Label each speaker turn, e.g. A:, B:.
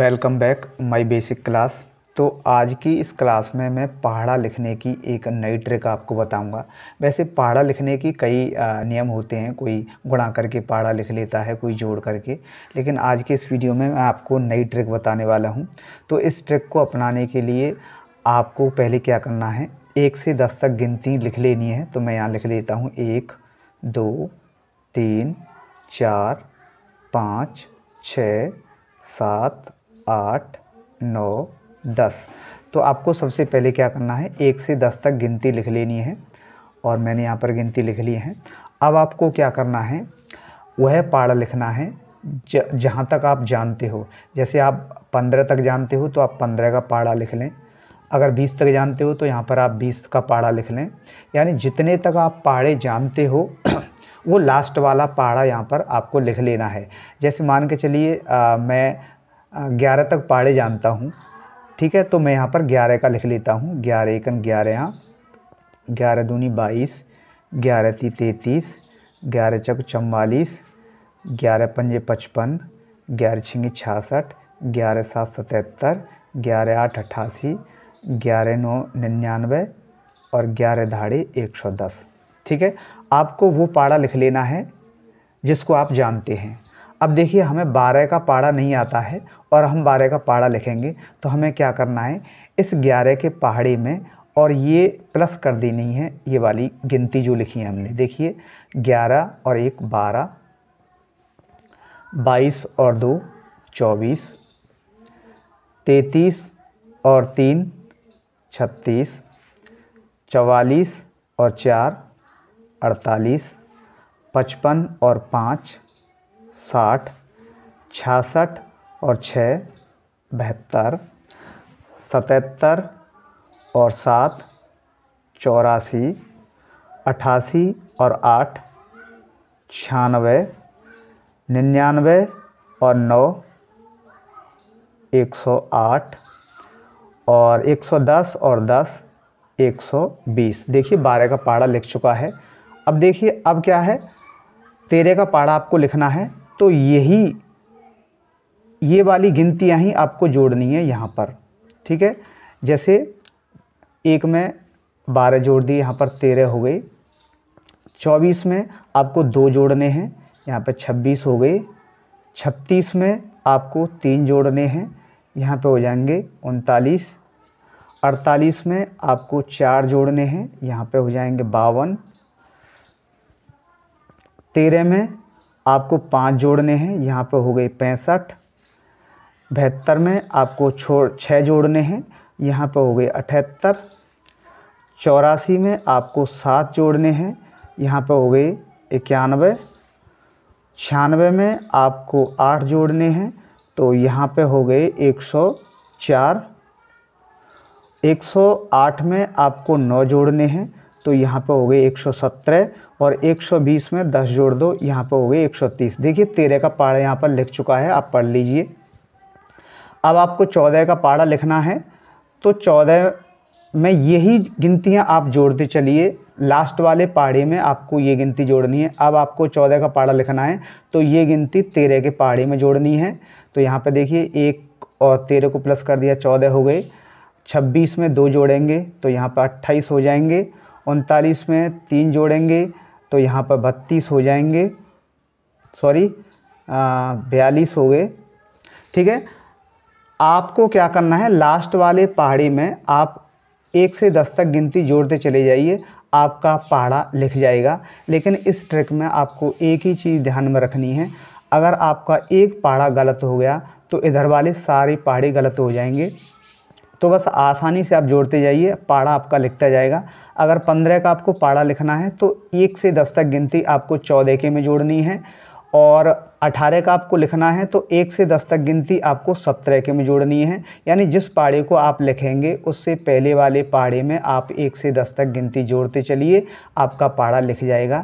A: welcome back my basic class तो आज की इस क्लास में मैं पहाड़ा लिखने की एक नई ट्रिक आपको बताऊंगा वैसे पहाड़ा लिखने की कई नियम होते हैं कोई गुणा करके पहाड़ा लिख लेता है कोई जोड़ करके लेकिन आज के इस वीडियो में मैं आपको नई ट्रिक बताने वाला हूं तो इस ट्रिक को अपनाने के लिए आपको पहले क्या करना है एक से दस तक गिनती लिख लेनी है तो मैं यहाँ लिख लेता हूँ एक दो तीन चार पाँच छ सात आठ नौ दस तो आपको सबसे पहले क्या करना है एक से दस तक गिनती लिख लेनी है और मैंने यहाँ पर गिनती लिख ली है अब आपको क्या करना है वह पाड़ा लिखना है जहाँ तक आप जानते हो जैसे आप पंद्रह तक जानते हो तो आप पंद्रह का पाड़ा लिख लें अगर बीस तक जानते हो तो यहाँ पर आप बीस का पाड़ा लिख लें यानी जितने तक आप पाड़े जानते हो वो लास्ट वाला पाड़ा यहाँ पर आपको लिख लेना है जैसे मान के चलिए मैं ग्यारह तक पहाड़े जानता हूँ ठीक है तो मैं यहाँ पर ग्यारह का लिख लेता हूँ ग्यारह एकन ग्यारह यहाँ ग्यारह दूनी बाईस ग्यारह ती तैतीस ग्यारह चक चवालीस ग्यारह पंजे पचपन ग्यारह छिंगे छियासठ ग्यारह सात सतहत्तर ग्यारह आठ अट्ठासी ग्यारह नौ निन्यानवे और ग्यारह धाड़े एक सौ दस ठीक है आपको वो पाड़ा लिख लेना है जिसको आप जानते हैं अब देखिए हमें बारह का पाड़ा नहीं आता है और हम बारह का पाड़ा लिखेंगे तो हमें क्या करना है इस ग्यारह के पहाड़ी में और ये प्लस कर देनी है ये वाली गिनती जो लिखी है हमने देखिए ग्यारह और एक बारह बाईस और दो चौबीस तैतीस और तीन छत्तीस चवालीस और चार अड़तालीस पचपन और पाँच साठ छियासठ और छः बहत्तर सतहत्तर और सात चौरासी अठासी और आठ छियानवे निन्यानवे और नौ एक सौ आठ और एक सौ दस और दस एक सौ बीस देखिए बारह का पाड़ा लिख चुका है अब देखिए अब क्या है तेरह का पाड़ा आपको लिखना है तो यही ये वाली गिनतियाँ ही आपको जोड़नी है यहाँ पर ठीक है जैसे एक में बारह जोड़ दिए यहाँ पर तेरह हो गई चौबीस में आपको दो जोड़ने हैं यहाँ पर छब्बीस हो गए छत्तीस में आपको तीन जोड़ने हैं यहाँ पे हो जाएंगे उनतालीस अड़तालीस में आपको चार जोड़ने हैं यहाँ पे हो जाएंगे बावन तेरह में आपको पाँच जोड़ने हैं यहाँ पर हो गए पैंसठ बहत्तर में आपको छोड़ छः जोड़ने हैं यहाँ पर हो गए अठहत्तर चौरासी में आपको सात जोड़ने हैं यहाँ पर हो गए इक्यानवे छियानवे में आपको आठ जोड़ने हैं तो यहाँ पे हो गए एक सौ चार एक सौ आठ में आपको नौ जोड़ने हैं तो यहाँ पे हो गई 117 और 120 में 10 जोड़ दो यहाँ पे हो गई 130 देखिए तेरह का पहाड़ा यहाँ पर लिख चुका है आप पढ़ लीजिए अब आपको चौदह का पहाड़ा लिखना है तो चौदह में यही गिनतियाँ आप जोड़ते चलिए लास्ट वाले पहाड़े में आपको ये गिनती जोड़नी है अब आपको चौदह का पहाड़ा लिखना है तो ये गिनती तेरह के पहाड़े में जोड़नी है तो यहाँ पर देखिए एक और तेरह को प्लस कर दिया चौदह हो गए छब्बीस में दो जोड़ेंगे तो यहाँ पर अट्ठाईस हो जाएंगे उनतालीस में तीन जोड़ेंगे तो यहाँ पर बत्तीस हो जाएंगे सॉरी बयालीस हो गए ठीक है आपको क्या करना है लास्ट वाले पहाड़ी में आप एक से दस तक गिनती जोड़ते चले जाइए आपका पहाड़ा लिख जाएगा लेकिन इस ट्रिक में आपको एक ही चीज़ ध्यान में रखनी है अगर आपका एक पहाड़ा गलत हो गया तो इधर वाले सारे पहाड़े गलत हो जाएंगे तो बस आसानी से आप जोड़ते जाइए पाड़ा आपका लिखता जाएगा अगर पंद्रह का आपको पाड़ा लिखना है तो एक से दस तक गिनती आपको चौदह के में जोड़नी है और अठारह का आपको लिखना है तो एक से दस तक गिनती आपको सत्रह के में जोड़नी है यानी जिस पाड़े को आप लिखेंगे उससे पहले वाले पाड़े में आप एक से दस तक गिनती जोड़ते चलिए आपका पाड़ा लिख जाएगा